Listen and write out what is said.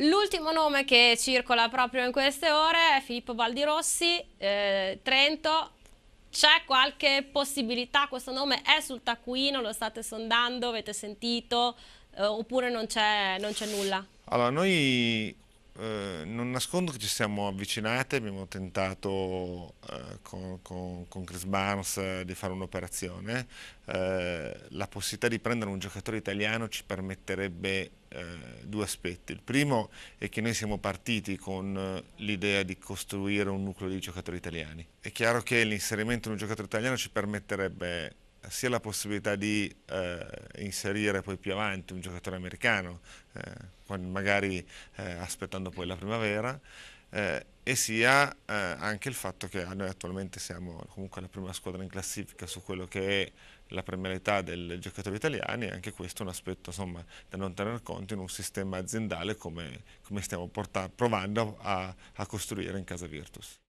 L'ultimo nome che circola proprio in queste ore è Filippo Valdirossi, eh, Trento. C'è qualche possibilità? Questo nome è sul taccuino, lo state sondando, avete sentito? Eh, oppure non c'è nulla? Allora, noi eh, non nascondo che ci siamo avvicinati, abbiamo tentato eh, con, con, con, Chris Barnes eh, di fare un'operazione. Eh, la possibilità di prendere un giocatore italiano ci permetterebbe eh, due aspetti. Il primo è che noi siamo partiti con l'idea di costruire un nucleo di giocatori italiani. È chiaro che l'inserimento di un giocatore italiano ci permetterebbe sia la possibilità di eh, inserire poi più avanti un giocatore americano, eh, magari eh, aspettando poi la primavera, eh, e sia eh, anche il fatto che ah, noi attualmente siamo comunque la prima squadra in classifica su quello che è la premialità dei giocatori italiani e anche questo è un aspetto insomma, da non tenere conto in un sistema aziendale come, come stiamo provando a, a costruire in casa Virtus.